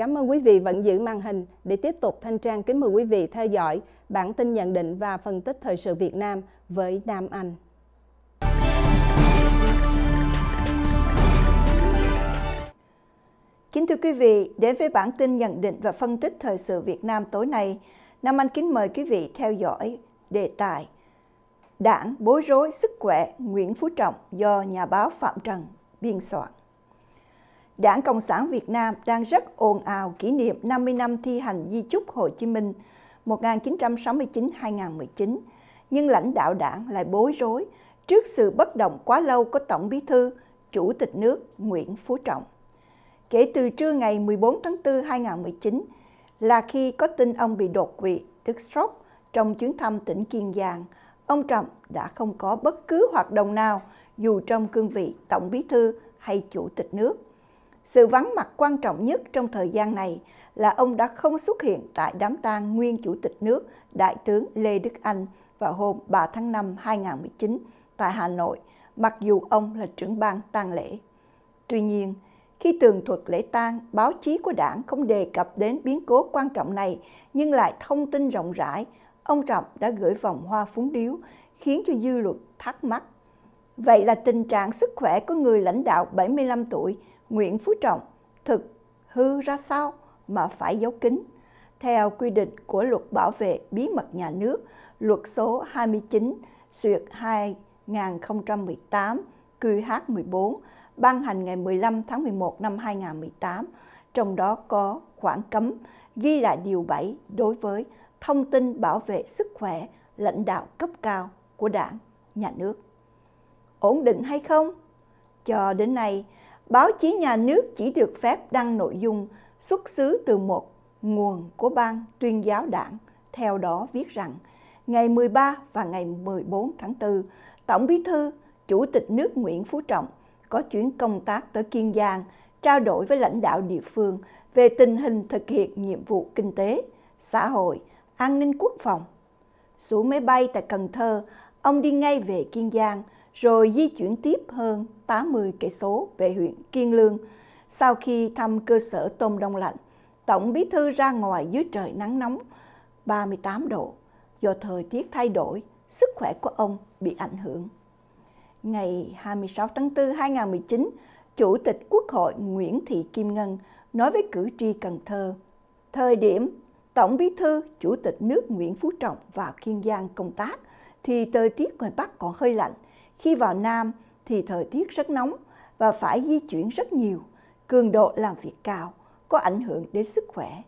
Cảm ơn quý vị vẫn giữ màn hình để tiếp tục Thanh Trang kính mời quý vị theo dõi bản tin nhận định và phân tích thời sự Việt Nam với Nam Anh. Kính thưa quý vị, đến với bản tin nhận định và phân tích thời sự Việt Nam tối nay, Nam Anh kính mời quý vị theo dõi đề tài Đảng bối rối sức khỏe Nguyễn Phú Trọng do nhà báo Phạm Trần biên soạn. Đảng Cộng sản Việt Nam đang rất ồn ào kỷ niệm 50 năm thi hành di chúc Hồ Chí Minh 1969-2019, nhưng lãnh đạo đảng lại bối rối trước sự bất động quá lâu của Tổng Bí thư, Chủ tịch nước Nguyễn Phú Trọng. Kể từ trưa ngày 14 tháng 4 2019 là khi có tin ông bị đột quỵ, tức stroke, trong chuyến thăm tỉnh Kiên Giang, ông Trọng đã không có bất cứ hoạt động nào dù trong cương vị Tổng Bí thư hay Chủ tịch nước sự vắng mặt quan trọng nhất trong thời gian này là ông đã không xuất hiện tại đám tang nguyên chủ tịch nước Đại tướng Lê Đức Anh vào hôm 3 tháng 5 2019 tại Hà Nội, mặc dù ông là trưởng ban tang lễ. Tuy nhiên, khi tường thuật lễ tang, báo chí của đảng không đề cập đến biến cố quan trọng này nhưng lại thông tin rộng rãi, ông Trọng đã gửi vòng hoa phúng điếu khiến cho dư luận thắc mắc. Vậy là tình trạng sức khỏe của người lãnh đạo 75 tuổi Nguyễn Phú Trọng thực hư ra sao mà phải giấu kín theo quy định của Luật Bảo vệ Bí mật Nhà nước, luật số 29 duyệt 2018 QH14 ban hành ngày 15 tháng 11 năm 2018, trong đó có khoản cấm ghi lại điều 7 đối với thông tin bảo vệ sức khỏe lãnh đạo cấp cao của đảng, nhà nước. Ổn định hay không? Cho đến nay, báo chí nhà nước chỉ được phép đăng nội dung xuất xứ từ một nguồn của ban tuyên giáo đảng. Theo đó viết rằng, ngày 13 và ngày 14 tháng 4, Tổng Bí thư, Chủ tịch nước Nguyễn Phú Trọng có chuyến công tác tới Kiên Giang, trao đổi với lãnh đạo địa phương về tình hình thực hiện nhiệm vụ kinh tế, xã hội, an ninh quốc phòng. Xuống máy bay tại Cần Thơ, ông đi ngay về Kiên Giang – rồi di chuyển tiếp hơn 80 cây số về huyện Kiên Lương. Sau khi thăm cơ sở tôm đông lạnh, Tổng Bí thư ra ngoài dưới trời nắng nóng 38 độ. Do thời tiết thay đổi, sức khỏe của ông bị ảnh hưởng. Ngày 26 tháng 4 2019, Chủ tịch Quốc hội Nguyễn Thị Kim Ngân nói với cử tri Cần Thơ, thời điểm Tổng Bí thư, Chủ tịch nước Nguyễn Phú Trọng vào Kiên Giang công tác thì thời tiết ngoài Bắc còn hơi lạnh – khi vào Nam thì thời tiết rất nóng và phải di chuyển rất nhiều, cường độ làm việc cao, có ảnh hưởng đến sức khỏe.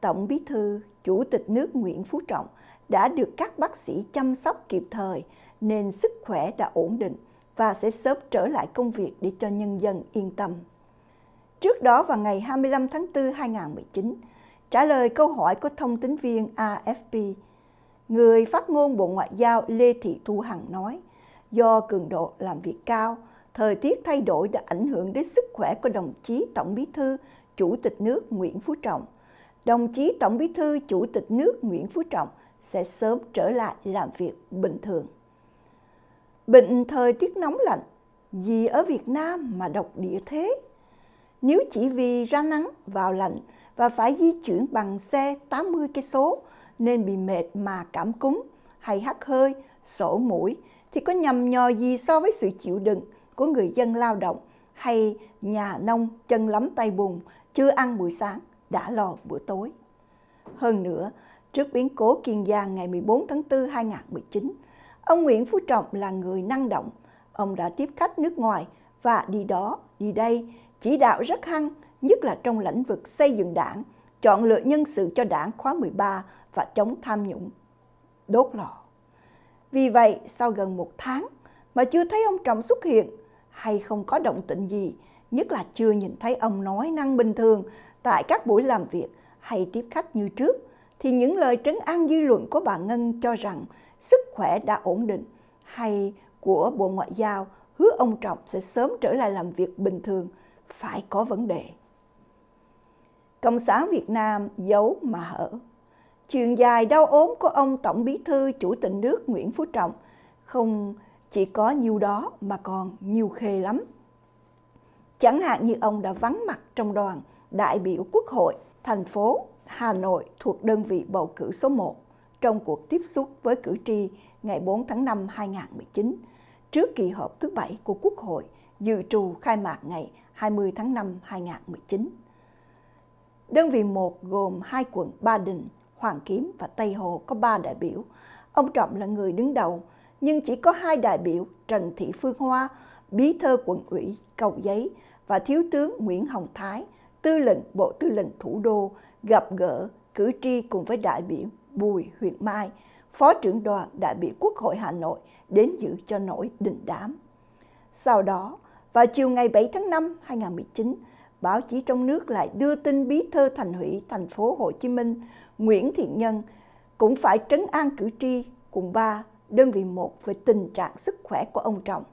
Tổng bí thư, Chủ tịch nước Nguyễn Phú Trọng đã được các bác sĩ chăm sóc kịp thời nên sức khỏe đã ổn định và sẽ sớm trở lại công việc để cho nhân dân yên tâm. Trước đó vào ngày 25 tháng 4 2019, trả lời câu hỏi của thông tín viên AFP, người phát ngôn Bộ Ngoại giao Lê Thị Thu Hằng nói, do cường độ làm việc cao, thời tiết thay đổi đã ảnh hưởng đến sức khỏe của đồng chí Tổng Bí thư, Chủ tịch nước Nguyễn Phú Trọng. Đồng chí Tổng Bí thư, Chủ tịch nước Nguyễn Phú Trọng sẽ sớm trở lại làm việc bình thường. Bệnh thời tiết nóng lạnh, gì ở Việt Nam mà độc địa thế? Nếu chỉ vì ra nắng vào lạnh và phải di chuyển bằng xe 80 cây số nên bị mệt mà cảm cúm hay hắt hơi, sổ mũi thì có nhầm nhò gì so với sự chịu đựng của người dân lao động hay nhà nông chân lắm tay bùn chưa ăn buổi sáng đã lo bữa tối. Hơn nữa, trước biến cố Kiên Giang ngày 14 tháng 4 2019, ông Nguyễn Phú Trọng là người năng động. Ông đã tiếp khách nước ngoài và đi đó, đi đây, chỉ đạo rất hăng, nhất là trong lĩnh vực xây dựng đảng, chọn lựa nhân sự cho đảng khóa 13 và chống tham nhũng. Đốt lò. Vì vậy, sau gần một tháng mà chưa thấy ông Trọng xuất hiện hay không có động tĩnh gì, nhất là chưa nhìn thấy ông nói năng bình thường tại các buổi làm việc hay tiếp khách như trước, thì những lời trấn an dư luận của bà Ngân cho rằng sức khỏe đã ổn định hay của Bộ Ngoại giao hứa ông Trọng sẽ sớm trở lại làm việc bình thường phải có vấn đề. Cộng sản Việt Nam giấu mà hở. Chuyện dài đau ốm của ông Tổng Bí thư Chủ tịch nước Nguyễn Phú Trọng không chỉ có nhiêu đó mà còn nhiều khê lắm. Chẳng hạn như ông đã vắng mặt trong đoàn đại biểu Quốc hội thành phố Hà Nội thuộc đơn vị bầu cử số 1 trong cuộc tiếp xúc với cử tri ngày 4 tháng 5 2019 trước kỳ họp thứ bảy của Quốc hội dự trù khai mạc ngày 20 tháng 5 2019. Đơn vị 1 gồm hai quận Ba Đình, Hoàng Kiếm và Tây Hồ có ba đại biểu. Ông Trọng là người đứng đầu, nhưng chỉ có hai đại biểu Trần Thị Phương Hoa, bí thư quận ủy Cầu Giấy và Thiếu tướng Nguyễn Hồng Thái, tư lệnh Bộ Tư lệnh Thủ đô gặp gỡ cử tri cùng với đại biểu Bùi Huyện Mai, phó trưởng đoàn đại biểu Quốc hội Hà Nội đến dự cho nổi đình đám. Sau đó, vào chiều ngày 7 tháng 5 2019, báo chí trong nước lại đưa tin bí thư thành ủy thành phố Hồ Chí Minh Nguyễn Thiện Nhân cũng phải trấn an cử tri cùng 3, đơn vị một về tình trạng sức khỏe của ông Trọng.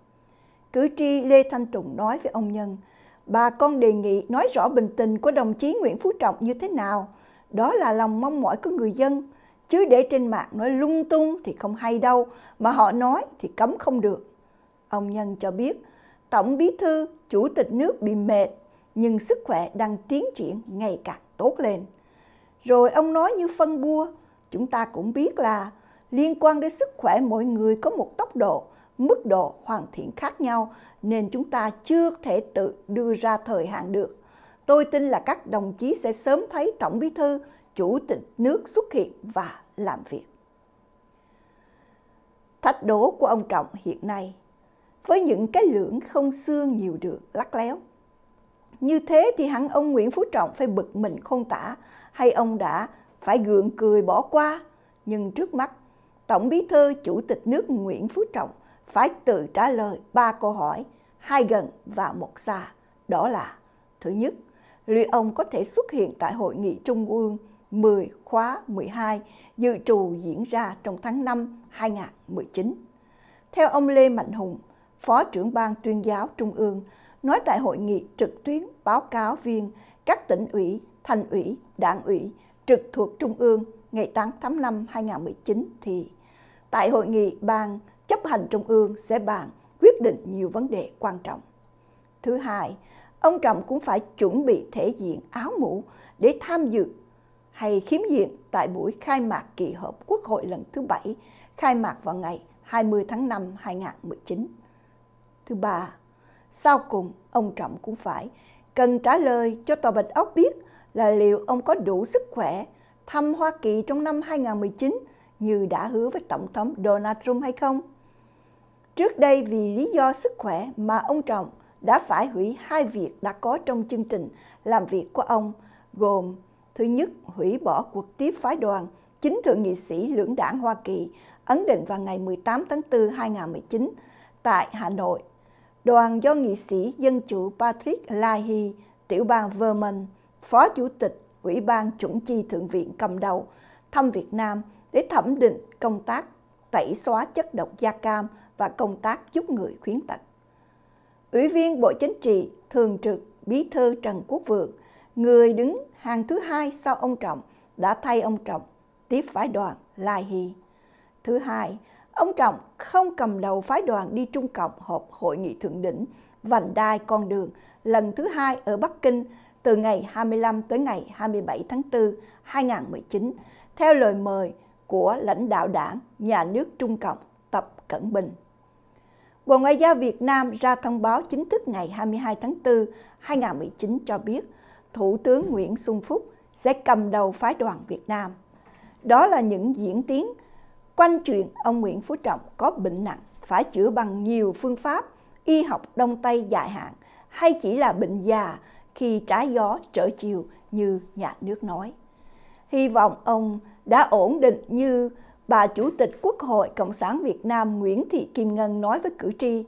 Cử tri Lê Thanh Tùng nói với ông Nhân, bà con đề nghị nói rõ bình tình của đồng chí Nguyễn Phú Trọng như thế nào. Đó là lòng mong mỏi của người dân, chứ để trên mạng nói lung tung thì không hay đâu, mà họ nói thì cấm không được. Ông Nhân cho biết, Tổng Bí Thư, Chủ tịch nước bị mệt nhưng sức khỏe đang tiến triển ngày càng tốt lên. Rồi ông nói như phân bua, chúng ta cũng biết là liên quan đến sức khỏe mỗi người có một tốc độ, mức độ hoàn thiện khác nhau nên chúng ta chưa thể tự đưa ra thời hạn được. Tôi tin là các đồng chí sẽ sớm thấy Tổng Bí thư, Chủ tịch nước xuất hiện và làm việc. Thách đố của ông Trọng hiện nay với những cái lưỡng không xương nhiều được lắc léo như thế thì hẳn ông Nguyễn Phú Trọng phải bực mình không tả, hay ông đã phải gượng cười bỏ qua. Nhưng trước mắt, Tổng Bí thư Chủ tịch nước Nguyễn Phú Trọng phải tự trả lời ba câu hỏi, hai gần và một xa. Đó là, thứ nhất, liệu ông có thể xuất hiện tại Hội nghị Trung ương 10 khóa 12 dự trù diễn ra trong tháng 5 2019. Theo ông Lê Mạnh Hùng, Phó trưởng ban tuyên giáo Trung ương, nói tại hội nghị trực tuyến báo cáo viên các tỉnh ủy, thành ủy, đảng ủy trực thuộc Trung ương ngày 8 tháng 5 2019 thì tại hội nghị ban chấp hành Trung ương sẽ bàn quyết định nhiều vấn đề quan trọng. Thứ hai, ông Trọng cũng phải chuẩn bị thể diện áo mũ để tham dự hay khiếm diện tại buổi khai mạc kỳ họp Quốc hội lần thứ bảy khai mạc vào ngày 20 tháng 5 2019. Thứ ba, sau cùng, ông Trọng cũng phải cần trả lời cho Tòa Bạch Ốc biết là liệu ông có đủ sức khỏe thăm Hoa Kỳ trong năm 2019 như đã hứa với Tổng thống Donald Trump hay không. Trước đây vì lý do sức khỏe mà ông Trọng đã phải hủy hai việc đã có trong chương trình làm việc của ông, gồm thứ nhất hủy bỏ cuộc tiếp phái đoàn chính thượng nghị sĩ lưỡng đảng Hoa Kỳ ấn định vào ngày 18 tháng 4 2019 tại Hà Nội đoàn do nghị sĩ Dân chủ Patrick Leahy, tiểu bang Vermont, Phó Chủ tịch Ủy ban chuẩn chi Thượng viện cầm đầu, thăm Việt Nam để thẩm định công tác tẩy xóa chất độc da cam và công tác giúp người khuyến tật. Ủy viên Bộ Chính trị Thường trực Bí thư Trần Quốc Vượng, người đứng hàng thứ hai sau ông Trọng, đã thay ông Trọng tiếp phái đoàn Lai Hy. Thứ hai, Ông Trọng không cầm đầu phái đoàn đi Trung Cộng họp hội nghị thượng đỉnh Vành đai con đường lần thứ hai ở Bắc Kinh từ ngày 25 tới ngày 27 tháng 4, 2019, theo lời mời của lãnh đạo đảng, nhà nước Trung Cộng Tập Cận Bình. Bộ Ngoại giao Việt Nam ra thông báo chính thức ngày 22 tháng 4, 2019 cho biết Thủ tướng Nguyễn Xuân Phúc sẽ cầm đầu phái đoàn Việt Nam. Đó là những diễn tiến Quanh chuyện ông Nguyễn Phú Trọng có bệnh nặng phải chữa bằng nhiều phương pháp y học đông tây dài hạn hay chỉ là bệnh già khi trái gió trở chiều như nhà nước nói. Hy vọng ông đã ổn định như bà Chủ tịch Quốc hội Cộng sản Việt Nam Nguyễn Thị Kim Ngân nói với cử tri.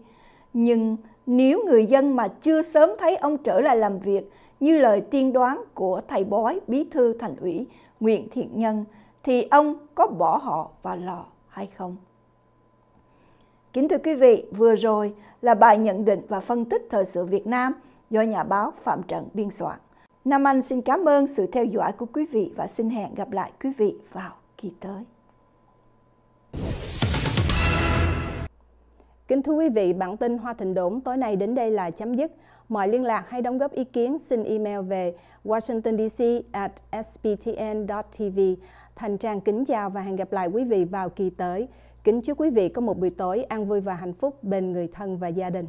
Nhưng nếu người dân mà chưa sớm thấy ông trở lại làm việc như lời tiên đoán của thầy bói bí thư thành ủy Nguyễn Thiện Nhân thì ông có bỏ họ vào lò hay không? Kính thưa quý vị, vừa rồi là bài nhận định và phân tích thời sự Việt Nam do nhà báo Phạm Trận biên soạn. Nam Anh xin cảm ơn sự theo dõi của quý vị và xin hẹn gặp lại quý vị vào kỳ tới. Kính thưa quý vị, bản tin Hoa Thịnh Đốn tối nay đến đây là chấm dứt. Mọi liên lạc hay đóng góp ý kiến xin email về washingtondc@sbtn.tv. Thành Trang kính chào và hẹn gặp lại quý vị vào kỳ tới. Kính chúc quý vị có một buổi tối an vui và hạnh phúc bên người thân và gia đình.